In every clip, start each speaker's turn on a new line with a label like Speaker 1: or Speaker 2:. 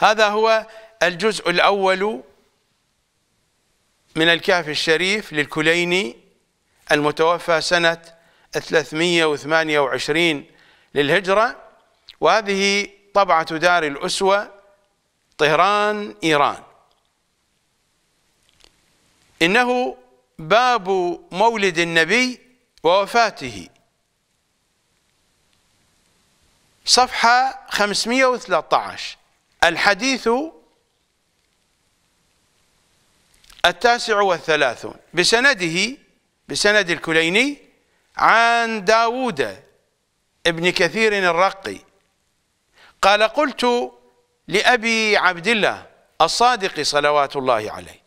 Speaker 1: هذا هو الجزء الأول من الكهف الشريف للكليني المتوفى سنة 328 للهجرة وهذه طبعة دار الأسوة طهران إيران إنه باب مولد النبي ووفاته صفحة 513 الحديث التاسع والثلاثون بسنده بسند الكليني عن داوود ابن كثير الرقي قال قلت لأبي عبد الله الصادق صلوات الله عليه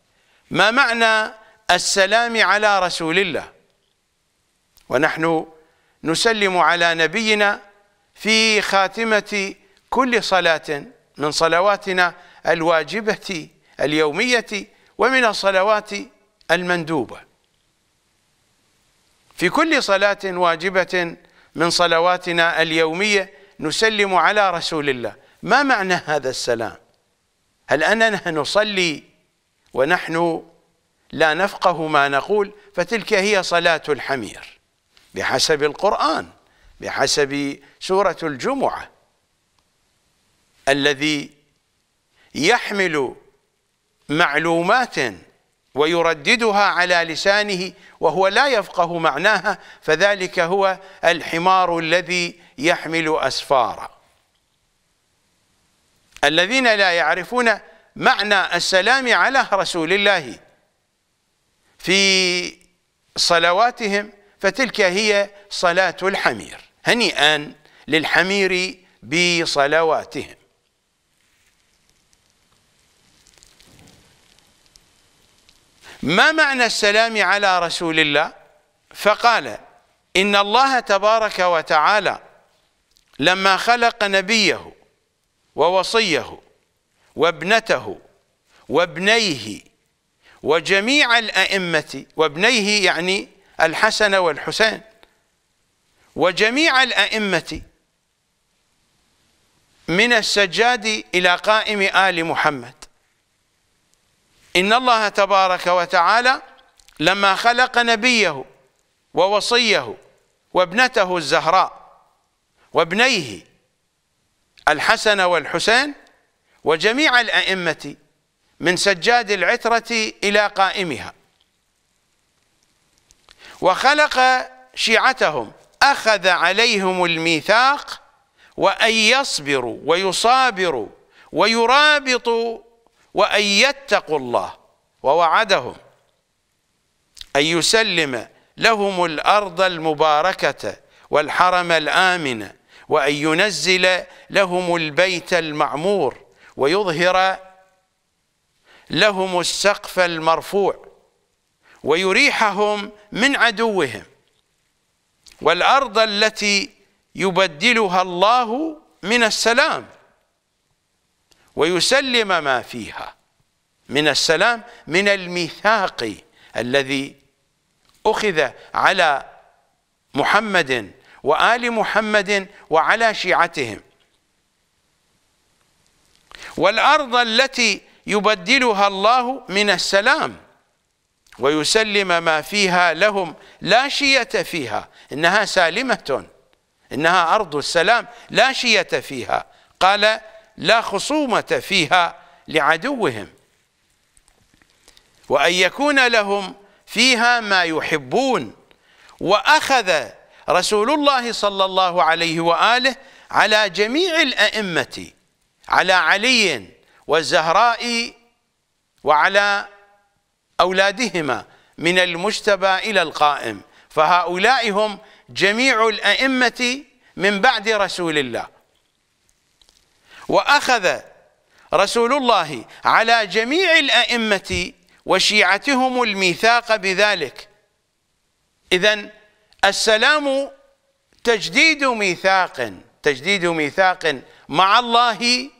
Speaker 1: ما معنى السلام على رسول الله ونحن نسلم على نبينا في خاتمة كل صلاة من صلواتنا الواجبة اليومية ومن الصلوات المندوبة في كل صلاة واجبة من صلواتنا اليومية نسلم على رسول الله ما معنى هذا السلام هل أننا نصلي ونحن لا نفقه ما نقول فتلك هي صلاة الحمير بحسب القرآن بحسب سورة الجمعة الذي يحمل معلومات ويرددها على لسانه وهو لا يفقه معناها فذلك هو الحمار الذي يحمل أسفارا الذين لا يعرفون معنى السلام على رسول الله في صلواتهم فتلك هي صلاة الحمير هنيئا للحمير بصلواتهم ما معنى السلام على رسول الله فقال إن الله تبارك وتعالى لما خلق نبيه ووصيه وابنته وابنيه وجميع الأئمة وابنيه يعني الحسن والحسين وجميع الأئمة من السجاد إلى قائم آل محمد إن الله تبارك وتعالى لما خلق نبيه ووصيه وابنته الزهراء وابنيه الحسن والحسين وجميع الأئمة من سجاد العترة إلى قائمها وخلق شيعتهم أخذ عليهم الميثاق وأن يصبروا ويصابروا ويرابطوا وأن يتقوا الله ووعدهم أن يسلم لهم الأرض المباركة والحرم الآمن وأن ينزل لهم البيت المعمور ويظهر لهم السقف المرفوع ويريحهم من عدوهم والأرض التي يبدلها الله من السلام ويسلم ما فيها من السلام من الميثاق الذي أخذ على محمد وآل محمد وعلى شيعتهم والأرض التي يبدلها الله من السلام ويسلم ما فيها لهم لا شية فيها إنها سالمة إنها أرض السلام لا شية فيها قال لا خصومة فيها لعدوهم وأن يكون لهم فيها ما يحبون وأخذ رسول الله صلى الله عليه وآله على جميع الأئمة على علي والزهراء وعلى أولادهما من المجتبى إلى القائم فهؤلاء هم جميع الأئمة من بعد رسول الله وأخذ رسول الله على جميع الأئمة وشيعتهم الميثاق بذلك إذا السلام تجديد ميثاق تجديد ميثاق مع الله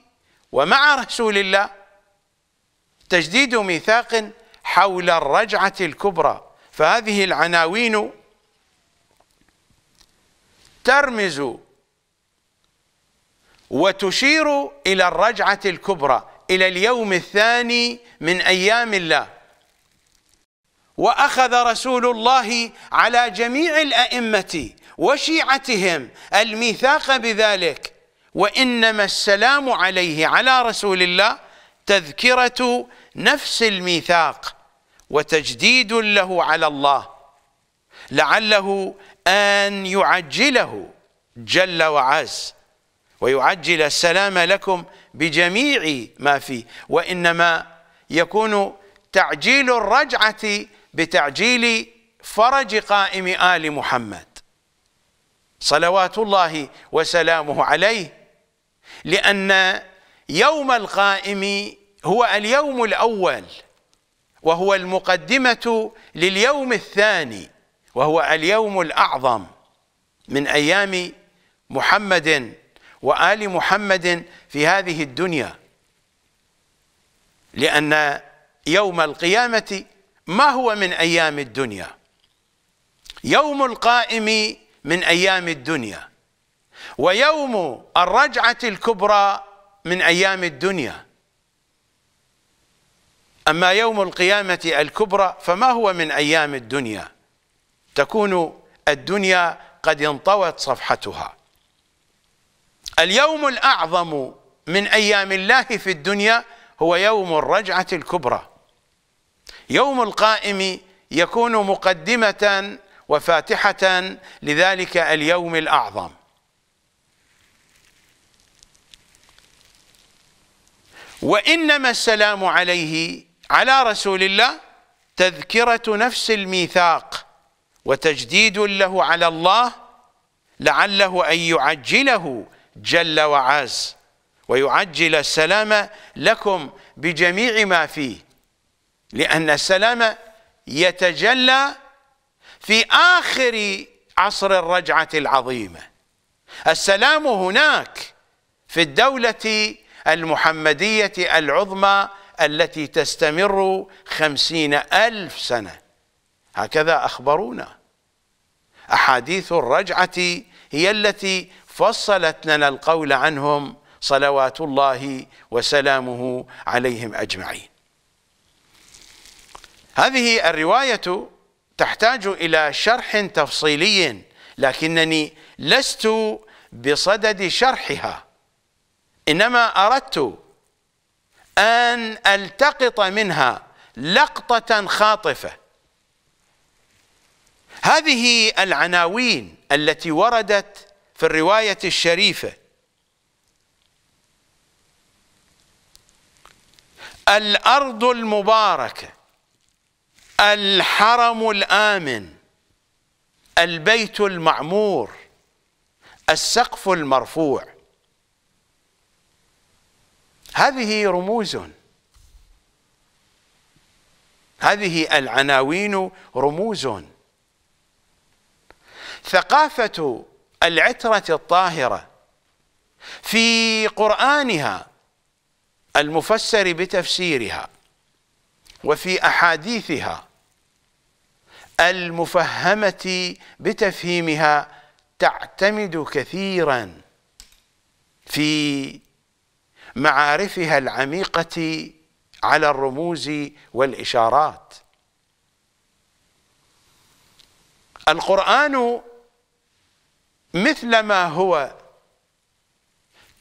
Speaker 1: ومع رسول الله تجديد ميثاق حول الرجعة الكبرى فهذه العناوين ترمز وتشير إلى الرجعة الكبرى إلى اليوم الثاني من أيام الله وأخذ رسول الله على جميع الأئمة وشيعتهم الميثاق بذلك وإنما السلام عليه على رسول الله تذكرة نفس الميثاق وتجديد له على الله لعله أن يعجله جل وعز ويعجل السلام لكم بجميع ما فيه وإنما يكون تعجيل الرجعة بتعجيل فرج قائم آل محمد صلوات الله وسلامه عليه لأن يوم القائم هو اليوم الأول وهو المقدمة لليوم الثاني وهو اليوم الأعظم من أيام محمد وآل محمد في هذه الدنيا لأن يوم القيامة ما هو من أيام الدنيا يوم القائم من أيام الدنيا ويوم الرجعة الكبرى من أيام الدنيا أما يوم القيامة الكبرى فما هو من أيام الدنيا تكون الدنيا قد انطوت صفحتها اليوم الأعظم من أيام الله في الدنيا هو يوم الرجعة الكبرى يوم القائم يكون مقدمة وفاتحة لذلك اليوم الأعظم وإنما السلام عليه على رسول الله تذكرة نفس الميثاق وتجديد له على الله لعله أن يعجله جل وعز ويعجل السلام لكم بجميع ما فيه لأن السلام يتجلى في آخر عصر الرجعة العظيمة السلام هناك في الدولة المحمدية العظمى التي تستمر خمسين ألف سنة هكذا أخبرونا أحاديث الرجعة هي التي فصلت لنا القول عنهم صلوات الله وسلامه عليهم أجمعين هذه الرواية تحتاج إلى شرح تفصيلي لكنني لست بصدد شرحها إنما أردت أن ألتقط منها لقطة خاطفة هذه العناوين التي وردت في الرواية الشريفة الأرض المباركة الحرم الآمن البيت المعمور السقف المرفوع هذه رموز هذه العناوين رموز ثقافة العترة الطاهرة في قرآنها المفسر بتفسيرها وفي أحاديثها المفهمة بتفهيمها تعتمد كثيرا في معارفها العميقة على الرموز والإشارات القرآن مثل ما هو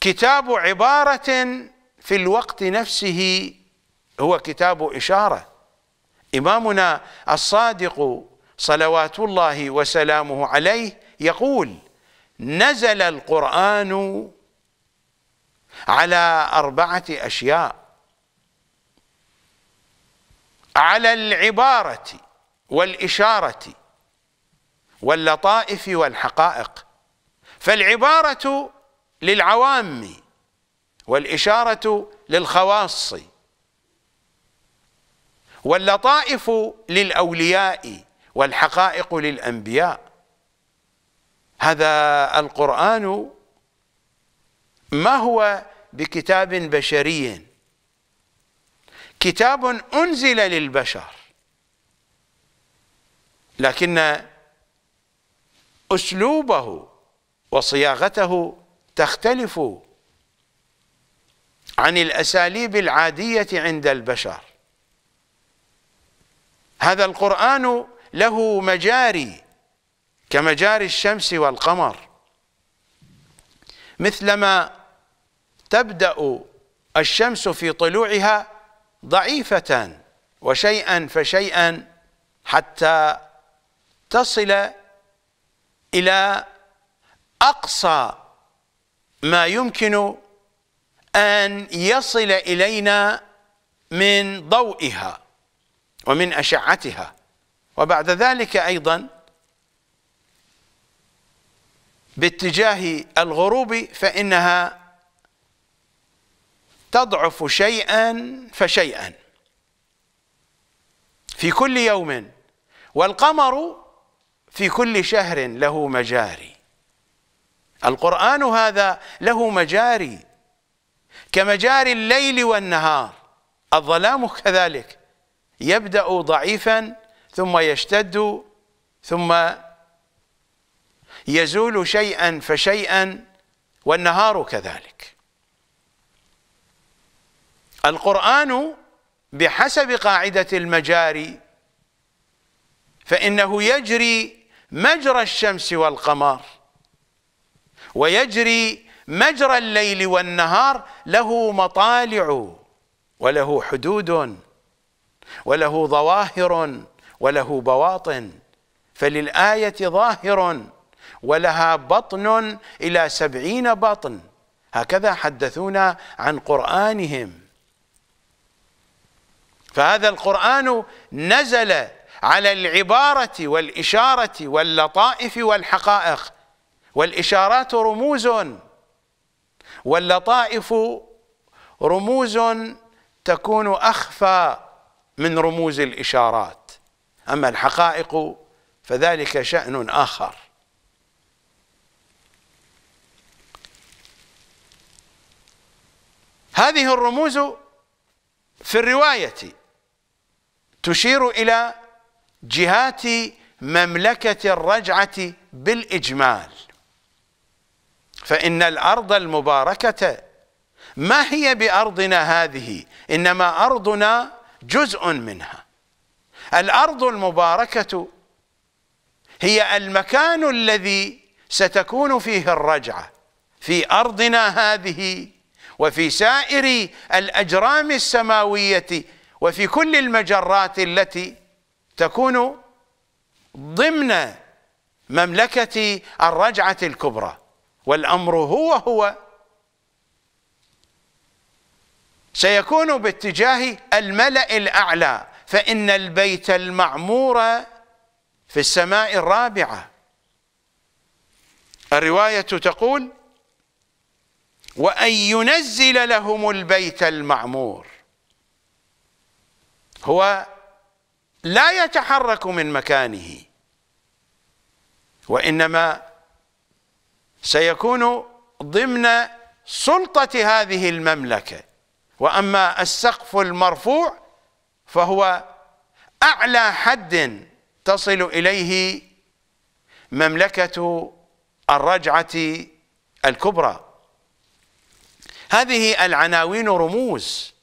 Speaker 1: كتاب عبارة في الوقت نفسه هو كتاب إشارة إمامنا الصادق صلوات الله وسلامه عليه يقول نزل القرآن على أربعة أشياء على العبارة والإشارة واللطائف والحقائق فالعبارة للعوام والإشارة للخواص واللطائف للأولياء والحقائق للأنبياء هذا القرآن ما هو بكتاب بشري كتاب أنزل للبشر لكن أسلوبه وصياغته تختلف عن الأساليب العادية عند البشر هذا القرآن له مجاري كمجاري الشمس والقمر مثلما تبدأ الشمس في طلوعها ضعيفة وشيئا فشيئا حتى تصل إلى أقصى ما يمكن أن يصل إلينا من ضوئها ومن أشعتها وبعد ذلك أيضا باتجاه الغروب فإنها تضعف شيئا فشيئا في كل يوم والقمر في كل شهر له مجاري القرآن هذا له مجاري كمجاري الليل والنهار الظلام كذلك يبدأ ضعيفا ثم يشتد ثم يزول شيئا فشيئا والنهار كذلك القرآن بحسب قاعدة المجاري فإنه يجري مجرى الشمس والقمر ويجري مجرى الليل والنهار له مطالع وله حدود وله ظواهر وله بواطن فللآية ظاهر ولها بطن إلى سبعين بطن هكذا حدثونا عن قرآنهم فهذا القرآن نزل على العبارة والإشارة واللطائف والحقائق والإشارات رموز واللطائف رموز تكون أخفى من رموز الإشارات أما الحقائق فذلك شأن آخر هذه الرموز في الرواية تشير إلى جهات مملكة الرجعة بالإجمال فإن الأرض المباركة ما هي بأرضنا هذه إنما أرضنا جزء منها الأرض المباركة هي المكان الذي ستكون فيه الرجعة في أرضنا هذه وفي سائر الأجرام السماوية وفي كل المجرات التي تكون ضمن مملكة الرجعة الكبرى والامر هو هو سيكون باتجاه الملا الاعلى فان البيت المعمور في السماء الرابعه الروايه تقول وان ينزل لهم البيت المعمور هو لا يتحرك من مكانه وانما سيكون ضمن سلطة هذه المملكة وأما السقف المرفوع فهو أعلى حد تصل إليه مملكة الرجعة الكبرى هذه العناوين رموز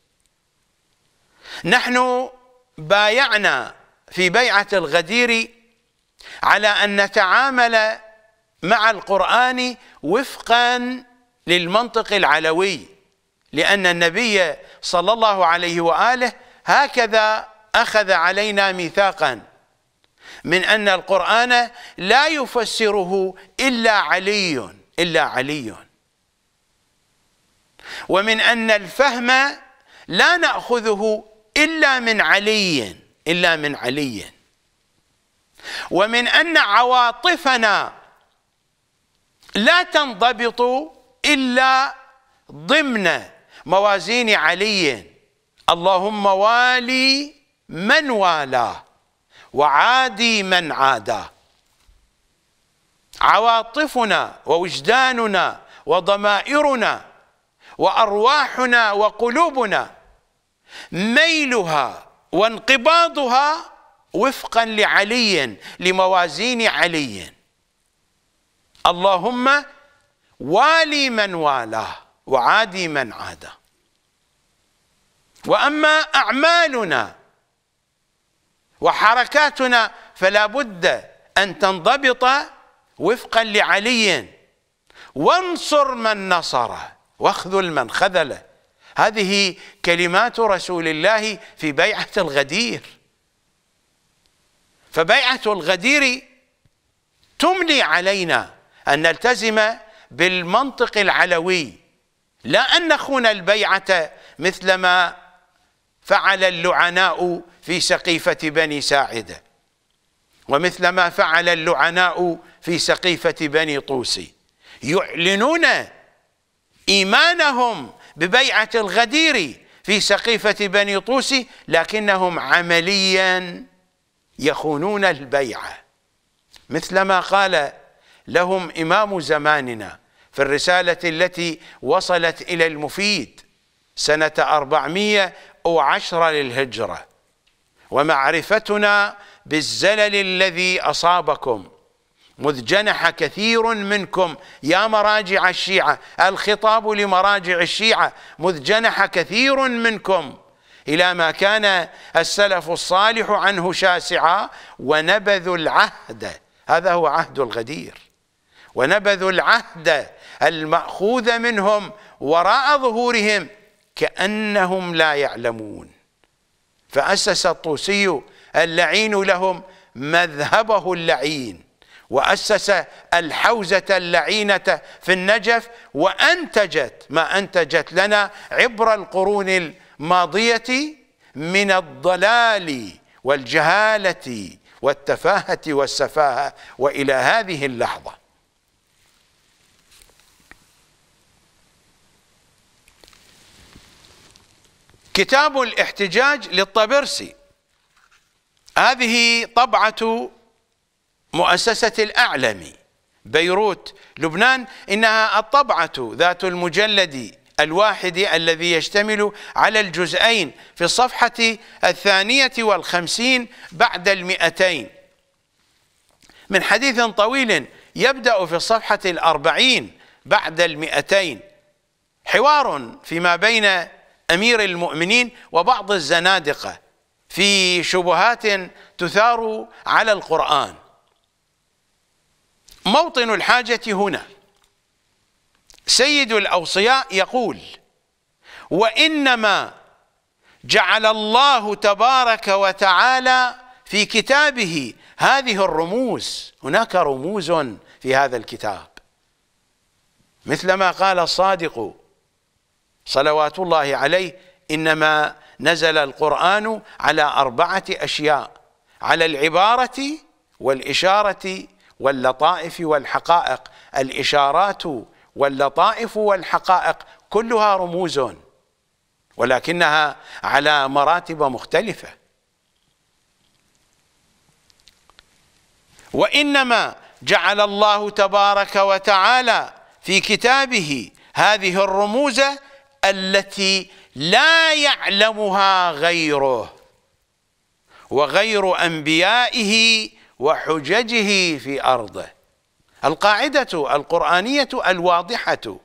Speaker 1: نحن بايعنا في بيعة الغدير على أن نتعامل مع القرآن وفقا للمنطق العلوي لأن النبي صلى الله عليه وآله هكذا أخذ علينا ميثاقا من أن القرآن لا يفسره إلا علي إلا علي ومن أن الفهم لا نأخذه إلا من علي إلا من علي ومن أن عواطفنا لا تنضبط إلا ضمن موازين علي اللهم والي من والاه وعادي من عاداه عواطفنا ووجداننا وضمائرنا وأرواحنا وقلوبنا ميلها وانقباضها وفقا لعلي لموازين علي اللهم والي من والاه وعادي من عاداه وأما أعمالنا وحركاتنا فلا بد أن تنضبط وفقا لعلي وانصر من نصره واخذل من خذله هذه كلمات رسول الله في بيعة الغدير فبيعة الغدير تملي علينا أن نلتزم بالمنطق العلوي لا أن نخون البيعة مثلما فعل اللعناء في سقيفة بني ساعدة ومثلما فعل اللعناء في سقيفة بني طوسي يعلنون إيمانهم ببيعة الغدير في سقيفة بني طوسي لكنهم عمليا يخونون البيعة مثلما قال لهم إمام زماننا في الرسالة التي وصلت إلى المفيد سنة 410 للهجرة ومعرفتنا بالزلل الذي أصابكم مذ جنح كثير منكم يا مراجع الشيعة الخطاب لمراجع الشيعة مذ جنح كثير منكم إلى ما كان السلف الصالح عنه شاسعا ونبذوا العهد هذا هو عهد الغدير ونبذوا العهد المأخوذ منهم وراء ظهورهم كأنهم لا يعلمون فأسس الطوسي اللعين لهم مذهبه اللعين وأسس الحوزة اللعينة في النجف وأنتجت ما أنتجت لنا عبر القرون الماضية من الضلال والجهالة والتفاهة والسفاهة وإلى هذه اللحظة كتاب الاحتجاج للطبرسي هذه طبعة مؤسسة الأعلم بيروت لبنان إنها الطبعة ذات المجلد الواحد الذي يشتمل على الجزئين في الصفحة الثانية والخمسين بعد المئتين من حديث طويل يبدأ في الصفحة الأربعين بعد المئتين حوار فيما بين امير المؤمنين وبعض الزنادقه في شبهات تثار على القران موطن الحاجه هنا سيد الاوصياء يقول وانما جعل الله تبارك وتعالى في كتابه هذه الرموز هناك رموز في هذا الكتاب مثلما قال الصادق صلوات الله عليه إنما نزل القرآن على أربعة أشياء على العبارة والإشارة واللطائف والحقائق الإشارات واللطائف والحقائق كلها رموز ولكنها على مراتب مختلفة وإنما جعل الله تبارك وتعالى في كتابه هذه الرموز التي لا يعلمها غيره وغير انبيائه وحججه في ارضه القاعده القرانيه الواضحه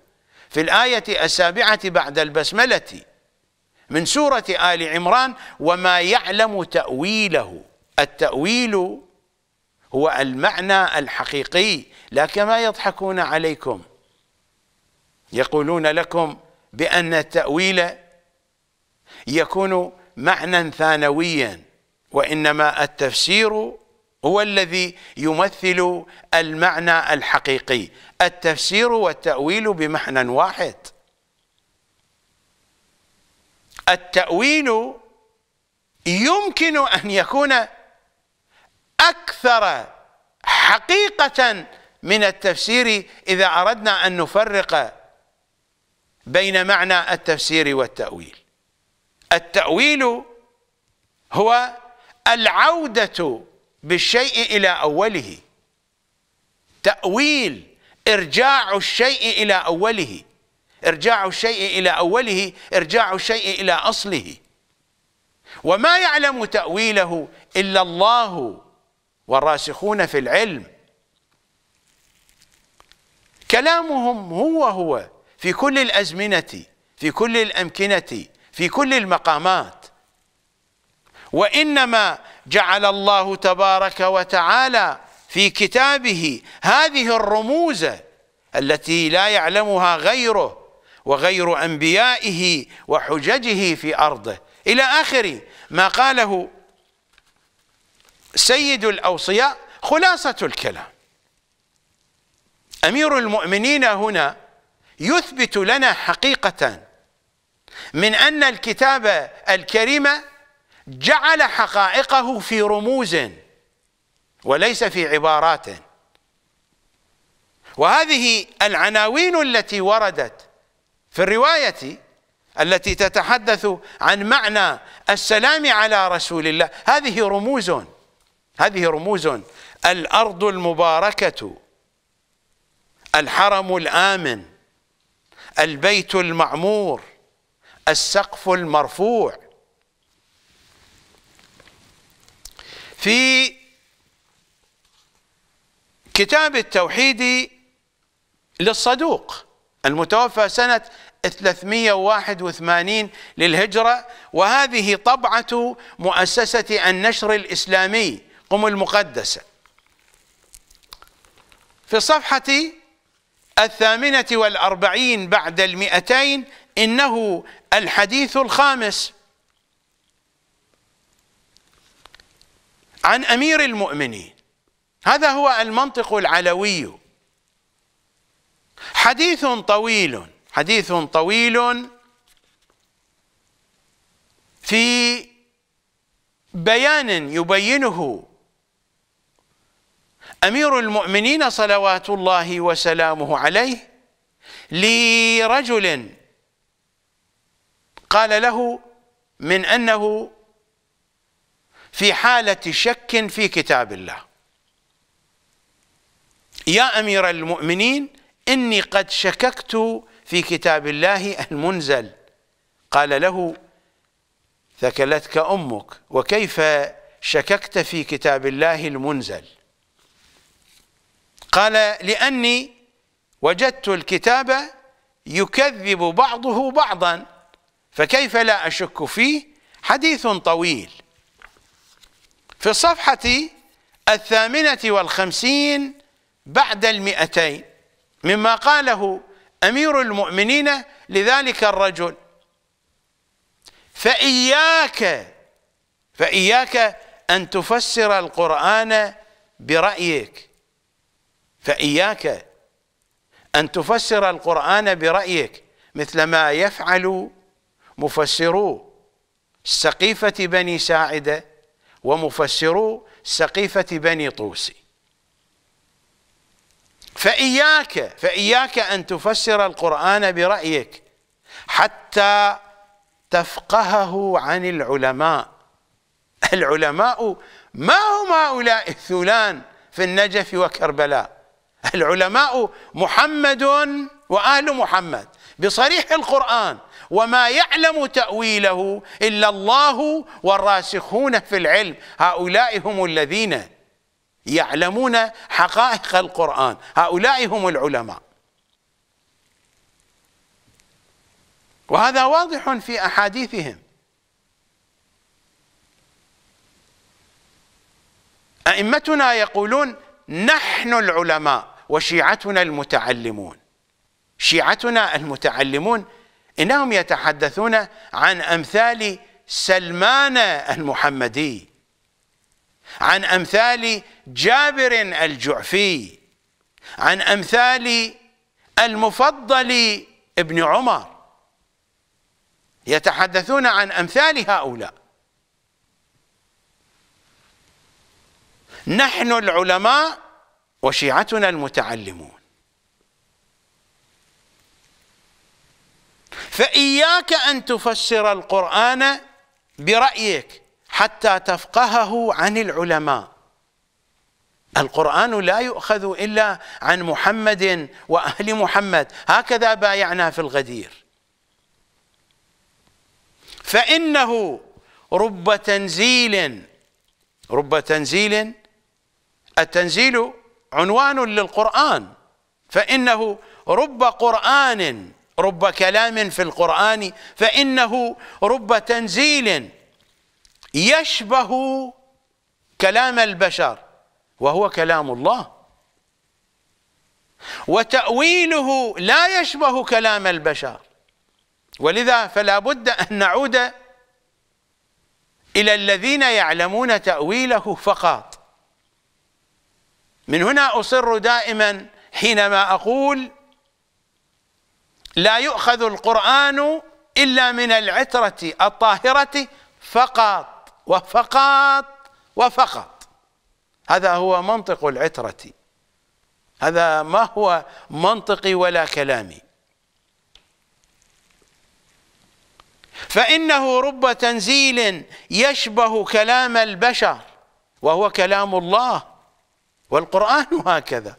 Speaker 1: في الايه السابعه بعد البسمله من سوره ال عمران وما يعلم تاويله التاويل هو المعنى الحقيقي لا كما يضحكون عليكم يقولون لكم بأن التأويل يكون معنى ثانويا وإنما التفسير هو الذي يمثل المعنى الحقيقي التفسير والتأويل بمعنى واحد التأويل يمكن أن يكون أكثر حقيقة من التفسير إذا أردنا أن نفرق بين معنى التفسير والتأويل التأويل هو العودة بالشيء إلى أوله تأويل إرجاع الشيء إلى أوله إرجاع الشيء إلى أوله إرجاع الشيء إلى أصله وما يعلم تأويله إلا الله والراسخون في العلم كلامهم هو هو في كل الأزمنة في كل الأمكنة في كل المقامات وإنما جعل الله تبارك وتعالى في كتابه هذه الرموز التي لا يعلمها غيره وغير أنبيائه وحججه في أرضه إلى آخر ما قاله سيد الأوصياء خلاصة الكلام أمير المؤمنين هنا يثبت لنا حقيقة من أن الكتاب الكريم جعل حقائقه في رموز وليس في عبارات وهذه العناوين التي وردت في الرواية التي تتحدث عن معنى السلام على رسول الله هذه رموز هذه رموز الأرض المباركة الحرم الآمن البيت المعمور السقف المرفوع في كتاب التوحيد للصدوق المتوفى سنة 381 للهجرة وهذه طبعة مؤسسة النشر الإسلامي قم المقدسة في صفحة الثامنة والأربعين بعد المئتين إنه الحديث الخامس عن أمير المؤمنين هذا هو المنطق العلوي حديث طويل حديث طويل في بيان يبينه امير المؤمنين صلوات الله وسلامه عليه لرجل قال له من انه في حاله شك في كتاب الله يا امير المؤمنين اني قد شككت في كتاب الله المنزل قال له ثكلتك امك وكيف شككت في كتاب الله المنزل قال لأني وجدت الكتاب يكذب بعضه بعضا فكيف لا أشك فيه حديث طويل في الصفحة الثامنة والخمسين بعد المئتين مما قاله أمير المؤمنين لذلك الرجل فإياك فإياك أن تفسر القرآن برأيك فإياك أن تفسر القرآن برأيك مثل ما يفعل مفسرو سقيفة بني ساعدة ومفسرو سقيفة بني طوسي فإياك فإياك أن تفسر القرآن برأيك حتى تفقهه عن العلماء العلماء ما هم هؤلاء الثلان في النجف وكربلاء العلماء محمد وآل محمد بصريح القرآن وما يعلم تأويله إلا الله والراسخون في العلم هؤلاء هم الذين يعلمون حقائق القرآن هؤلاء هم العلماء وهذا واضح في أحاديثهم أئمتنا يقولون نحن العلماء وشيعتنا المتعلمون شيعتنا المتعلمون إنهم يتحدثون عن أمثال سلمان المحمدي عن أمثال جابر الجعفي عن أمثال المفضل ابن عمر يتحدثون عن أمثال هؤلاء نحن العلماء وشيعتنا المتعلمون فإياك أن تفسر القرآن برأيك حتى تفقهه عن العلماء القرآن لا يؤخذ إلا عن محمد وأهل محمد هكذا بايعنا في الغدير فإنه رب تنزيل رب تنزيل التنزيل عنوان للقرآن فإنه رب قرآن رب كلام في القرآن فإنه رب تنزيل يشبه كلام البشر وهو كلام الله وتأويله لا يشبه كلام البشر ولذا فلا بد أن نعود إلى الذين يعلمون تأويله فقط من هنا أصر دائما حينما أقول لا يؤخذ القرآن إلا من العترة الطاهرة فقط وفقط وفقط هذا هو منطق العترة هذا ما هو منطقي ولا كلامي فإنه رب تنزيل يشبه كلام البشر وهو كلام الله والقرآن هكذا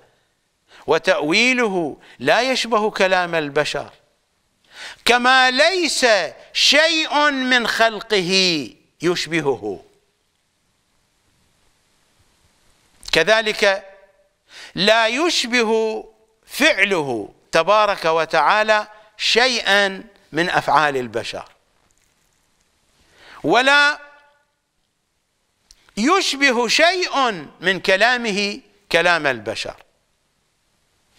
Speaker 1: وتأويله لا يشبه كلام البشر كما ليس شيء من خلقه يشبهه كذلك لا يشبه فعله تبارك وتعالى شيئا من أفعال البشر ولا يشبه شيء من كلامه كلام البشر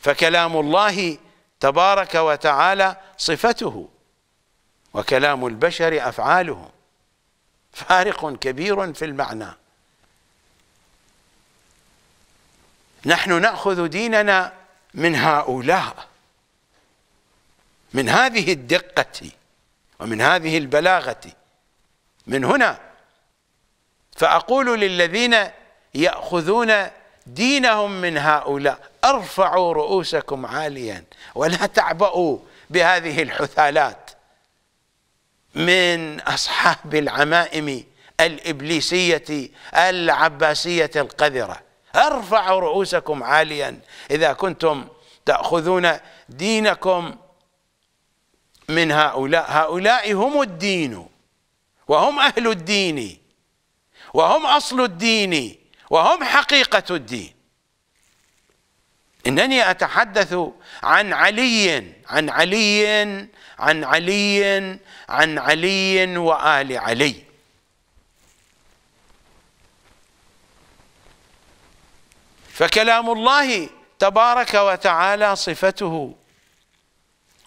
Speaker 1: فكلام الله تبارك وتعالى صفته وكلام البشر أفعالهم فارق كبير في المعنى نحن نأخذ ديننا من هؤلاء من هذه الدقة ومن هذه البلاغة من هنا فأقول للذين يأخذون دينهم من هؤلاء ارفعوا رؤوسكم عاليا ولا تعبؤوا بهذه الحثالات من أصحاب العمائم الإبليسية العباسية القذرة ارفعوا رؤوسكم عاليا إذا كنتم تأخذون دينكم من هؤلاء هؤلاء هم الدين وهم أهل الدين وهم أصل الدين وهم حقيقة الدين إنني أتحدث عن علي عن علي عن علي عن علي وآل علي فكلام الله تبارك وتعالى صفته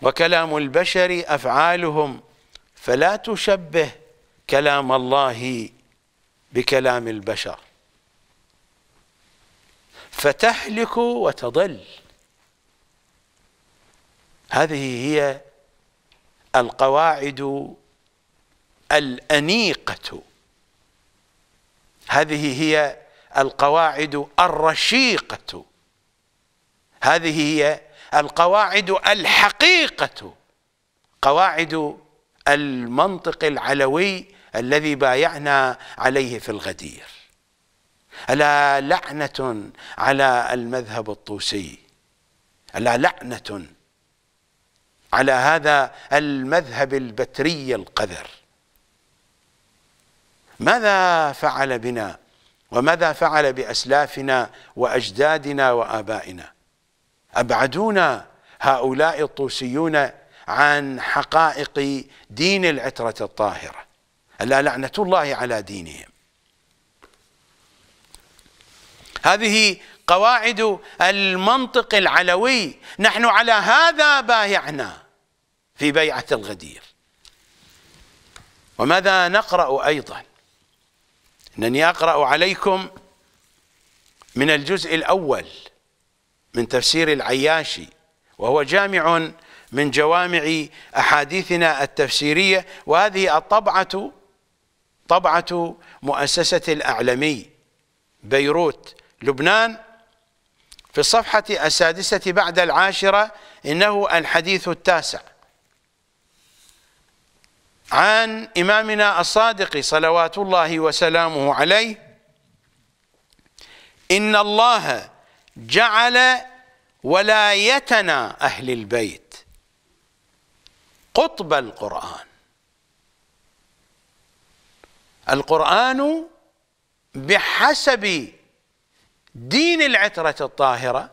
Speaker 1: وكلام البشر أفعالهم فلا تشبه كلام الله بكلام البشر فتهلك وتضل هذه هي القواعد الأنيقة هذه هي القواعد الرشيقة هذه هي القواعد الحقيقة قواعد المنطق العلوي الذي بايعنا عليه في الغدير ألا لعنة على المذهب الطوسي ألا لعنة على هذا المذهب البتري القذر ماذا فعل بنا وماذا فعل بأسلافنا وأجدادنا وآبائنا أبعدونا هؤلاء الطوسيون عن حقائق دين العترة الطاهرة ألا لعنة الله على دينهم هذه قواعد المنطق العلوي نحن على هذا بايعنا في بيعة الغدير وماذا نقرأ أيضا أنني أقرأ عليكم من الجزء الأول من تفسير العياشي وهو جامع من جوامع أحاديثنا التفسيرية وهذه الطبعة طبعة مؤسسة الأعلمي بيروت لبنان في الصفحة السادسة بعد العاشرة إنه الحديث التاسع عن إمامنا الصادق صلوات الله وسلامه عليه إن الله جعل ولايتنا أهل البيت قطب القرآن القرآن بحسب دين العترة الطاهرة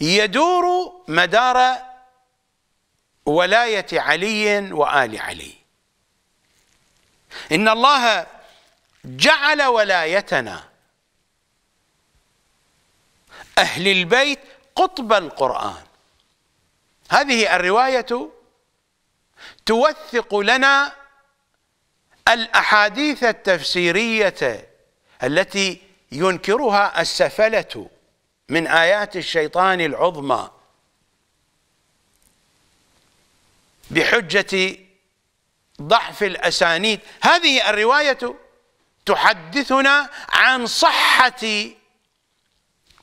Speaker 1: يدور مدار ولاية علي وآل علي إن الله جعل ولايتنا أهل البيت قطب القرآن هذه الرواية توثق لنا الأحاديث التفسيرية التي ينكرها السفلة من آيات الشيطان العظمى بحجة ضعف الأسانيد هذه الرواية تحدثنا عن صحة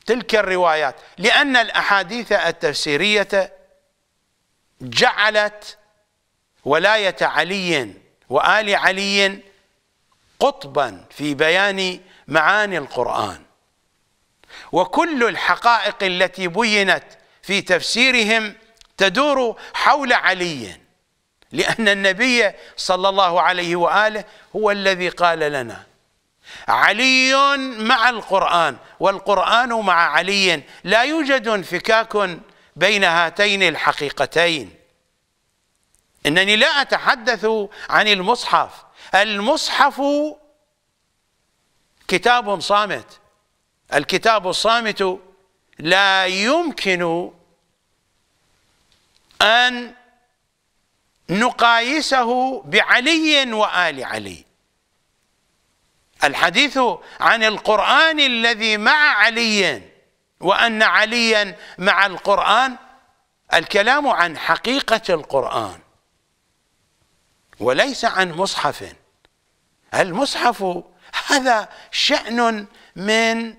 Speaker 1: تلك الروايات لأن الأحاديث التفسيرية جعلت ولاية علي وآل علي قطبا في بيان معاني القرآن وكل الحقائق التي بينت في تفسيرهم تدور حول علي لأن النبي صلى الله عليه وآله هو الذي قال لنا علي مع القرآن والقرآن مع علي لا يوجد انفكاك بين هاتين الحقيقتين انني لا اتحدث عن المصحف المصحف كتاب صامت الكتاب الصامت لا يمكن ان نقايسه بعلي وال علي الحديث عن القران الذي مع علي وان عليا مع القران الكلام عن حقيقه القران وليس عن مصحف المصحف هذا شأن من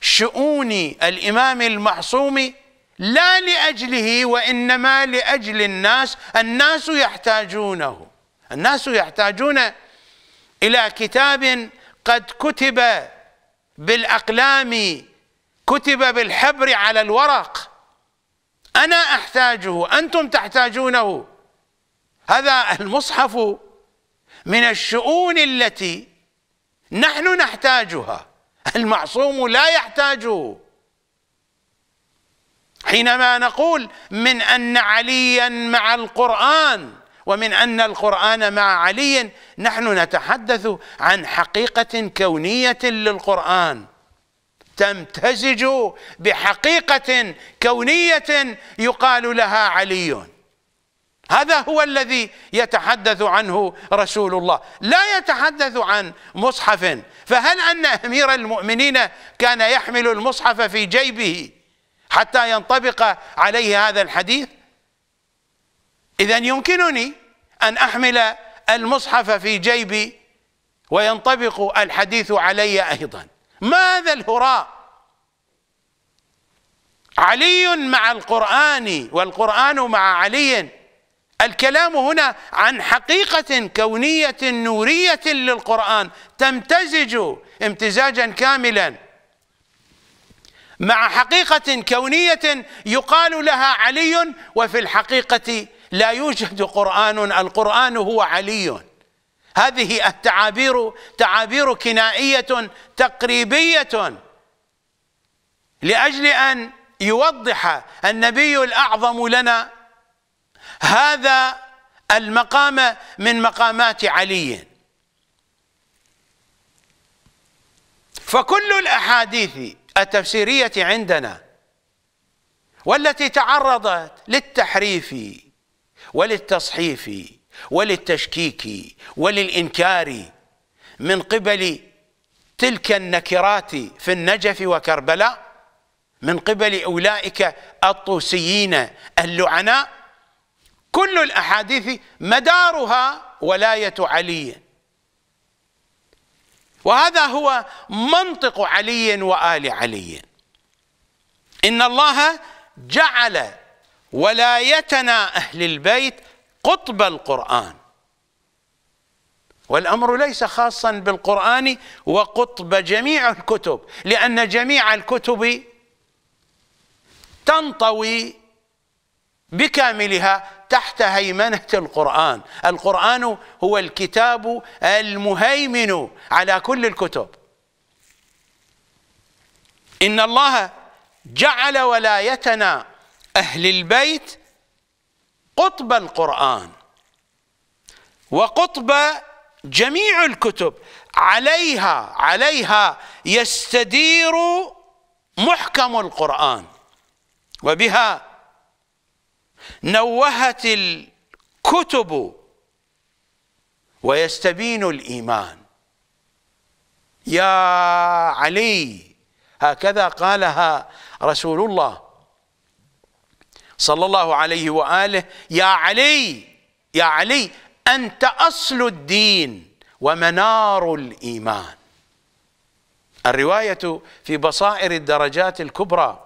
Speaker 1: شؤون الإمام المعصوم لا لأجله وإنما لأجل الناس الناس يحتاجونه الناس يحتاجون إلى كتاب قد كتب بالأقلام كتب بالحبر على الورق أنا أحتاجه أنتم تحتاجونه هذا المصحف من الشؤون التي نحن نحتاجها المعصوم لا يحتاجه حينما نقول من أن عليا مع القرآن ومن أن القرآن مع علي نحن نتحدث عن حقيقة كونية للقرآن تمتزج بحقيقة كونية يقال لها علي هذا هو الذي يتحدث عنه رسول الله لا يتحدث عن مصحف فهل أن أمير المؤمنين كان يحمل المصحف في جيبه حتى ينطبق عليه هذا الحديث إذا يمكنني أن أحمل المصحف في جيبي وينطبق الحديث علي أيضا ماذا الهراء علي مع القرآن والقرآن مع علي الكلام هنا عن حقيقة كونية نورية للقرآن تمتزج امتزاجا كاملا مع حقيقة كونية يقال لها علي وفي الحقيقة لا يوجد قرآن القرآن هو علي هذه التعابير تعابير كنائية تقريبية لأجل أن يوضح النبي الأعظم لنا هذا المقام من مقامات علي فكل الأحاديث التفسيرية عندنا والتي تعرضت للتحريف وللتصحيف وللتشكيك وللإنكار من قبل تلك النكرات في النجف وكربلاء من قبل أولئك الطوسيين اللعناء كل الأحاديث مدارها ولاية علي وهذا هو منطق علي وآل علي إن الله جعل ولايتنا أهل البيت قطب القرآن والأمر ليس خاصا بالقرآن وقطب جميع الكتب لأن جميع الكتب تنطوي بكاملها تحت هيمنة القرآن القرآن هو الكتاب المهيمن على كل الكتب إن الله جعل ولايتنا أهل البيت قطب القرآن وقطب جميع الكتب عليها عليها يستدير محكم القرآن وبها نوهت الكتب ويستبين الإيمان يا علي هكذا قالها رسول الله صلى الله عليه وآله يا علي يا علي أنت أصل الدين ومنار الإيمان الرواية في بصائر الدرجات الكبرى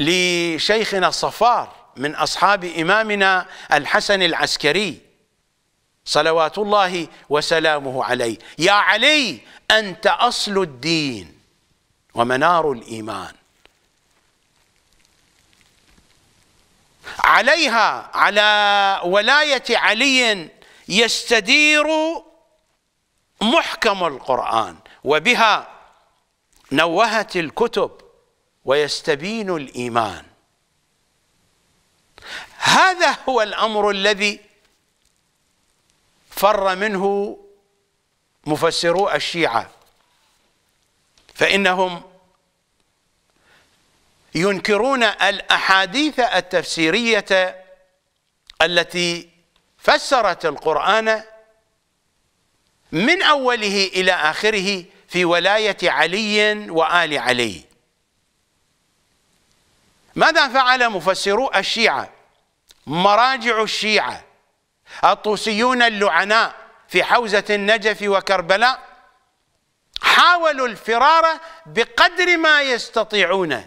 Speaker 1: لشيخنا الصفار من أصحاب إمامنا الحسن العسكري صلوات الله وسلامه عليه يا علي أنت أصل الدين ومنار الإيمان عليها على ولاية علي يستدير محكم القرآن وبها نوهت الكتب ويستبين الإيمان هذا هو الأمر الذي فر منه مفسرو الشيعة فإنهم ينكرون الأحاديث التفسيرية التي فسرت القرآن من أوله إلى آخره في ولاية علي وآل علي ماذا فعل مفسرو الشيعة مراجع الشيعة الطوسيون اللعناء في حوزة النجف وكربلاء حاولوا الفرار بقدر ما يستطيعون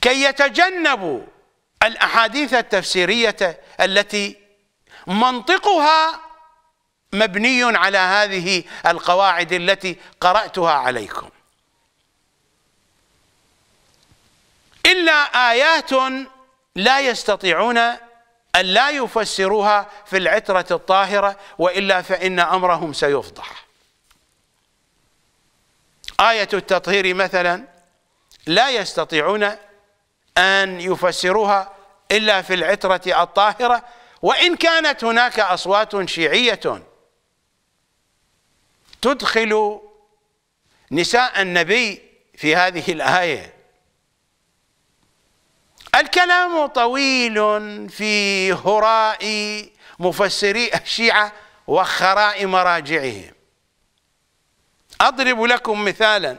Speaker 1: كي يتجنبوا الأحاديث التفسيرية التي منطقها مبني على هذه القواعد التي قرأتها عليكم إلا آيات لا يستطيعون أن لا يفسروها في العترة الطاهرة وإلا فإن أمرهم سيفضح آية التطهير مثلا لا يستطيعون أن يفسروها إلا في العترة الطاهرة وإن كانت هناك أصوات شيعية تدخل نساء النبي في هذه الآية الكلام طويل في هراء مفسري الشيعة وخراء مراجعهم أضرب لكم مثالا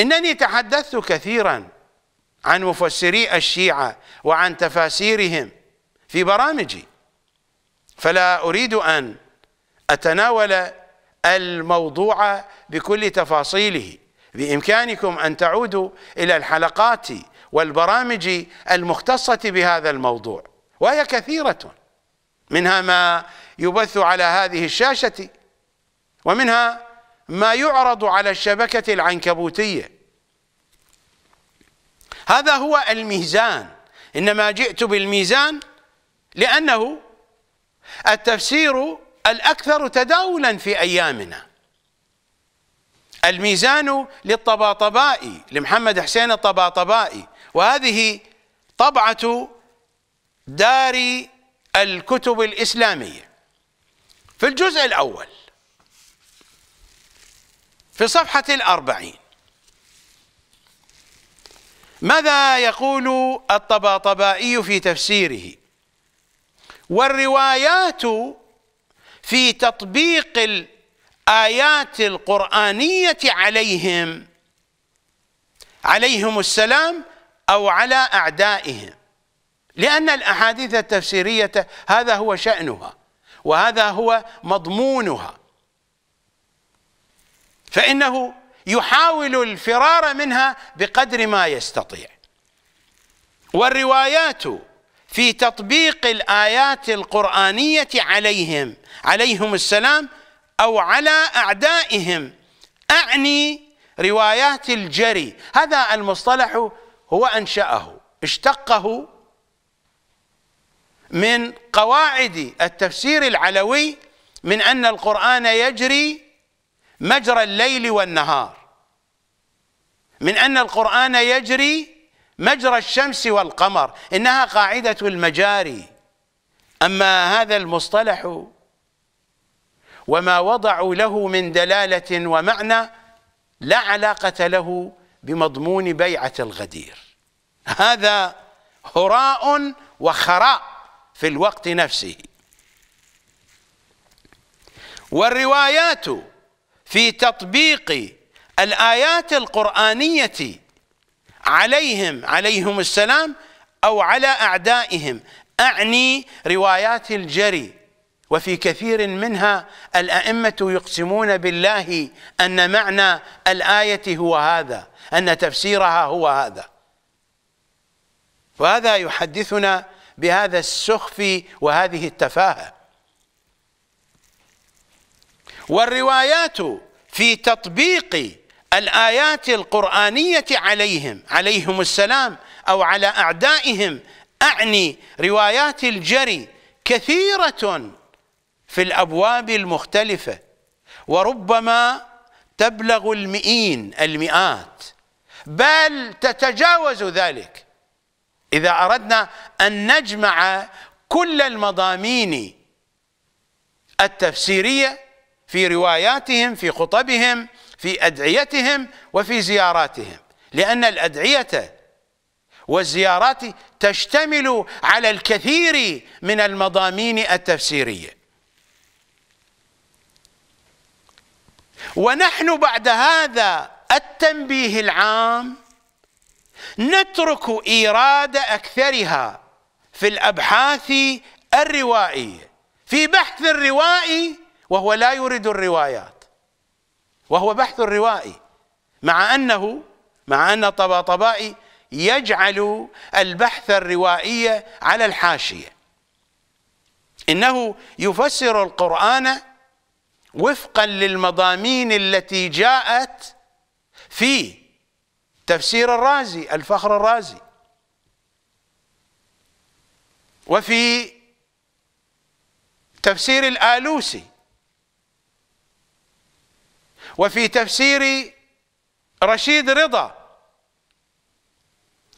Speaker 1: إنني تحدثت كثيرا عن مفسري الشيعة وعن تفاسيرهم في برامجي فلا أريد أن أتناول الموضوع بكل تفاصيله بإمكانكم أن تعودوا إلى الحلقات والبرامج المختصة بهذا الموضوع وهي كثيرة منها ما يبث على هذه الشاشة ومنها ما يعرض على الشبكة العنكبوتية هذا هو الميزان إنما جئت بالميزان لأنه التفسير الأكثر تداولا في أيامنا الميزان للطباطبائي لمحمد حسين الطباطبائي وهذه طبعة دار الكتب الإسلامية في الجزء الأول في صفحة الأربعين ماذا يقول الطباطبائي في تفسيره والروايات في تطبيق الآيات القرآنية عليهم عليهم السلام أو على أعدائهم لأن الأحاديث التفسيرية هذا هو شأنها وهذا هو مضمونها فإنه يحاول الفرار منها بقدر ما يستطيع والروايات في تطبيق الآيات القرآنية عليهم عليهم السلام أو على أعدائهم أعني روايات الجري هذا المصطلح هو أنشأه اشتقه من قواعد التفسير العلوي من أن القرآن يجري مجرى الليل والنهار من أن القرآن يجري مجرى الشمس والقمر إنها قاعدة المجاري أما هذا المصطلح وما وضعوا له من دلالة ومعنى لا علاقة له بمضمون بيعة الغدير هذا هراء وخراء في الوقت نفسه والروايات في تطبيق الآيات القرآنية عليهم عليهم السلام أو على أعدائهم أعني روايات الجري وفي كثير منها الائمه يقسمون بالله ان معنى الايه هو هذا ان تفسيرها هو هذا وهذا يحدثنا بهذا السخف وهذه التفاهه والروايات في تطبيق الايات القرانيه عليهم عليهم السلام او على اعدائهم اعني روايات الجري كثيره في الابواب المختلفه وربما تبلغ المئين المئات بل تتجاوز ذلك اذا اردنا ان نجمع كل المضامين التفسيريه في رواياتهم في خطبهم في ادعيتهم وفي زياراتهم لان الادعيه والزيارات تشتمل على الكثير من المضامين التفسيريه ونحن بعد هذا التنبيه العام نترك ايراد اكثرها في الابحاث الروائيه في بحث الروائي وهو لا يريد الروايات وهو بحث الروائي مع انه مع ان طباطبائي يجعل البحث الروائي على الحاشيه انه يفسر القران وفقا للمضامين التي جاءت في تفسير الرازي الفخر الرازي وفي تفسير الآلوسي وفي تفسير رشيد رضا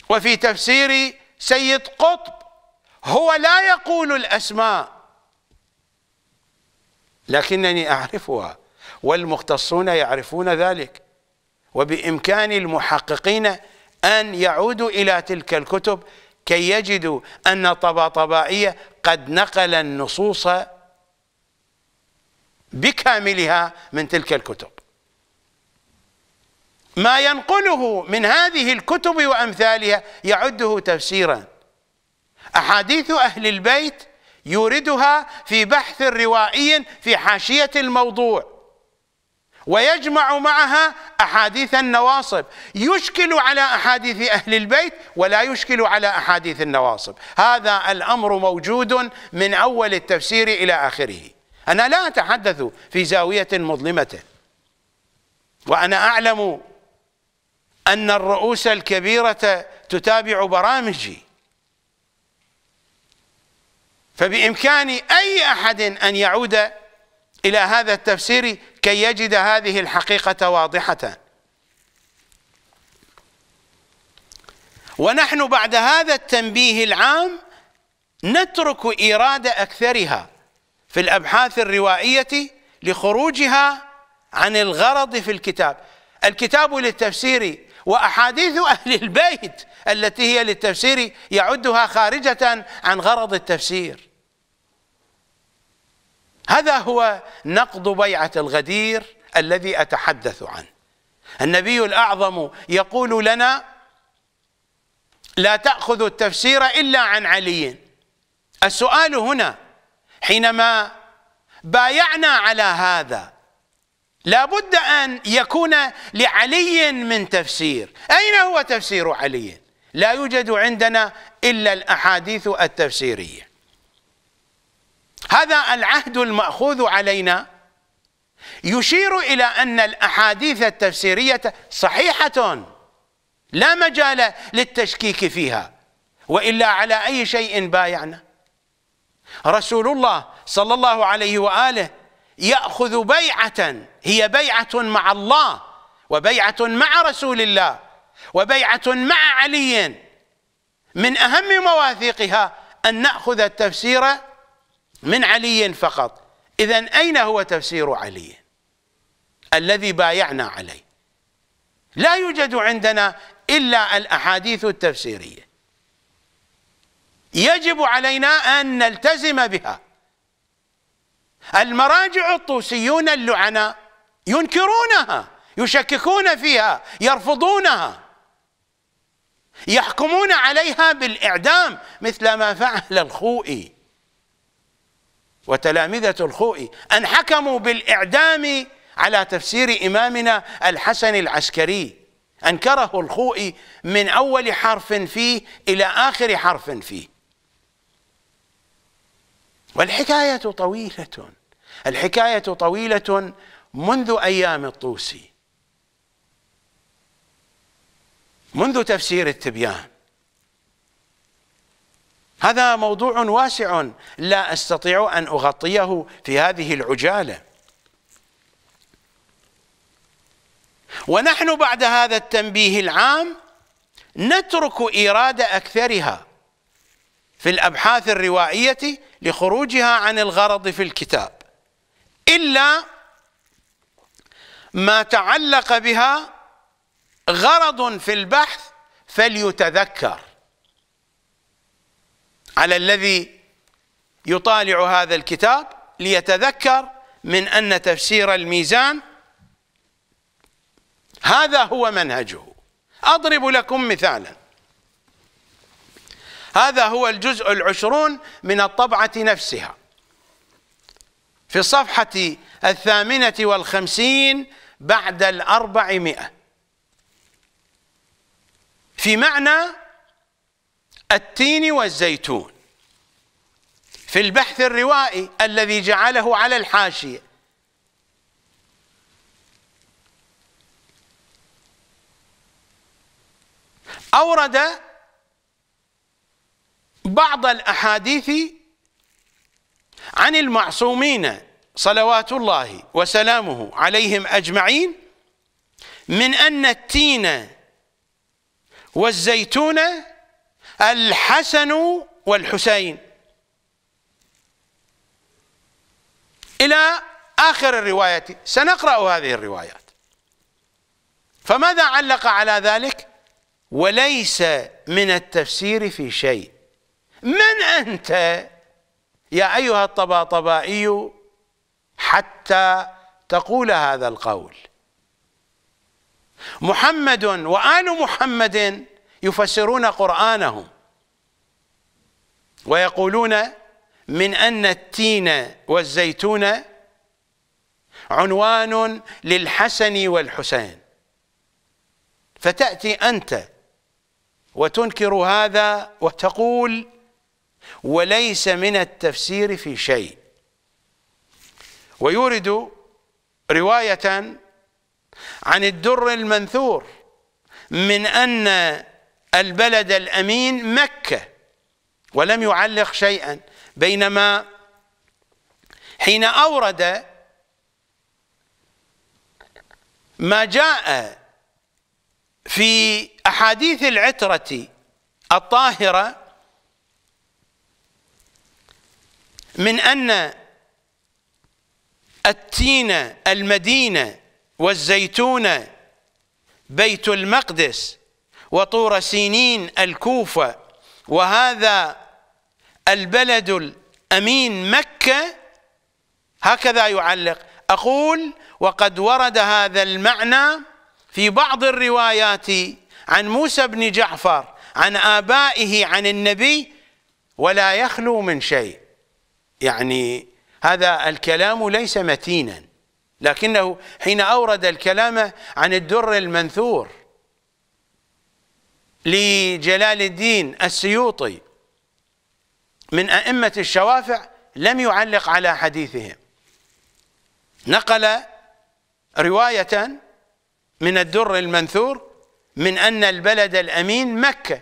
Speaker 1: وفي تفسير سيد قطب هو لا يقول الأسماء لكنني أعرفها والمختصون يعرفون ذلك وبإمكان المحققين أن يعودوا إلى تلك الكتب كي يجدوا أن طباطبائية قد نقل النصوص بكاملها من تلك الكتب ما ينقله من هذه الكتب وأمثالها يعده تفسيرا أحاديث أهل البيت يوردها في بحث روائي في حاشية الموضوع ويجمع معها أحاديث النواصب يشكل على أحاديث أهل البيت ولا يشكل على أحاديث النواصب هذا الأمر موجود من أول التفسير إلى آخره أنا لا أتحدث في زاوية مظلمة وأنا أعلم أن الرؤوس الكبيرة تتابع برامجي فبإمكان أي أحد أن يعود إلى هذا التفسير كي يجد هذه الحقيقة واضحة ونحن بعد هذا التنبيه العام نترك إيراد أكثرها في الأبحاث الروائية لخروجها عن الغرض في الكتاب الكتاب للتفسير وأحاديث أهل البيت التي هي للتفسير يعدها خارجة عن غرض التفسير هذا هو نقض بيعة الغدير الذي أتحدث عنه النبي الأعظم يقول لنا لا تأخذ التفسير إلا عن علي السؤال هنا حينما بايعنا على هذا لا بد أن يكون لعلي من تفسير أين هو تفسير علي لا يوجد عندنا إلا الأحاديث التفسيرية هذا العهد المأخوذ علينا يشير إلى أن الأحاديث التفسيرية صحيحة لا مجال للتشكيك فيها وإلا على أي شيء بايعنا رسول الله صلى الله عليه وآله يأخذ بيعة هي بيعة مع الله وبيعة مع رسول الله وبيعة مع علي من أهم مواثيقها أن نأخذ التفسير من علي فقط إذا أين هو تفسير علي الذي بايعنا عليه لا يوجد عندنا إلا الأحاديث التفسيرية يجب علينا أن نلتزم بها المراجع الطوسيون اللعناء ينكرونها يشككون فيها يرفضونها يحكمون عليها بالإعدام مثل ما فعل الخوئي وتلامذة الخوئي أن حكموا بالإعدام على تفسير إمامنا الحسن العسكري أنكره الخوئي من أول حرف فيه إلى آخر حرف فيه والحكاية طويلة الحكاية طويلة منذ أيام الطوسي منذ تفسير التبيان هذا موضوع واسع لا استطيع ان اغطيه في هذه العجاله ونحن بعد هذا التنبيه العام نترك ايراد اكثرها في الابحاث الروائيه لخروجها عن الغرض في الكتاب الا ما تعلق بها غرض في البحث فليتذكر على الذي يطالع هذا الكتاب ليتذكر من أن تفسير الميزان هذا هو منهجه أضرب لكم مثالا هذا هو الجزء العشرون من الطبعة نفسها في الصفحة الثامنة والخمسين بعد الأربعمائة في معنى التين والزيتون في البحث الروائي الذي جعله على الحاشية أورد بعض الأحاديث عن المعصومين صلوات الله وسلامه عليهم أجمعين من أن التين والزيتون الحسن والحسين إلى آخر الرواية سنقرأ هذه الروايات فماذا علق على ذلك وليس من التفسير في شيء من أنت يا أيها الطباطبائي حتى تقول هذا القول محمد وآل محمد يفسرون قرآنهم ويقولون من أن التين والزيتون عنوان للحسن والحسين فتأتي أنت وتنكر هذا وتقول وليس من التفسير في شيء ويورد رواية عن الدر المنثور من أن البلد الأمين مكة ولم يعلق شيئا بينما حين أورد ما جاء في أحاديث العترة الطاهرة من أن التين المدينة والزيتون بيت المقدس وطور سينين الكوفة وهذا البلد الأمين مكة هكذا يعلق أقول وقد ورد هذا المعنى في بعض الروايات عن موسى بن جعفر عن آبائه عن النبي ولا يخلو من شيء يعني هذا الكلام ليس متينا لكنه حين أورد الكلام عن الدر المنثور لجلال الدين السيوطي من أئمة الشوافع لم يعلق على حديثهم نقل رواية من الدر المنثور من أن البلد الأمين مكة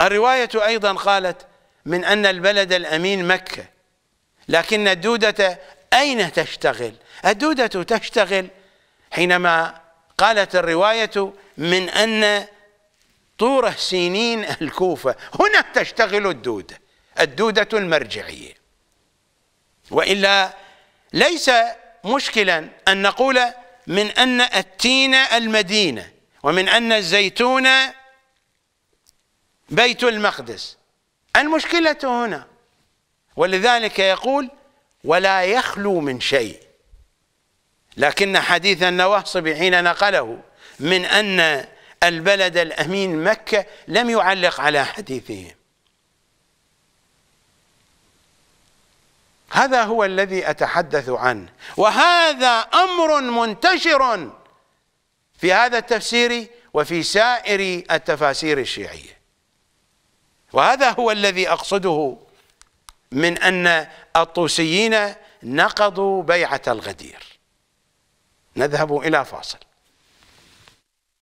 Speaker 1: الرواية أيضا قالت من أن البلد الأمين مكة لكن الدودة أين تشتغل الدودة تشتغل حينما قالت الرواية من أن طوره سنين الكوفة هنا تشتغل الدودة الدودة المرجعية وإلا ليس مشكلا أن نقول من أن التين المدينة ومن أن الزيتون بيت المقدس المشكلة هنا ولذلك يقول ولا يخلو من شيء لكن حديث النواصب حين نقله من أن البلد الأمين مكة لم يعلق على حديثهم هذا هو الذي أتحدث عنه وهذا أمر منتشر في هذا التفسير وفي سائر التفاسير الشيعية وهذا هو الذي أقصده من أن الطوسيين نقضوا بيعة الغدير نذهب إلى فاصل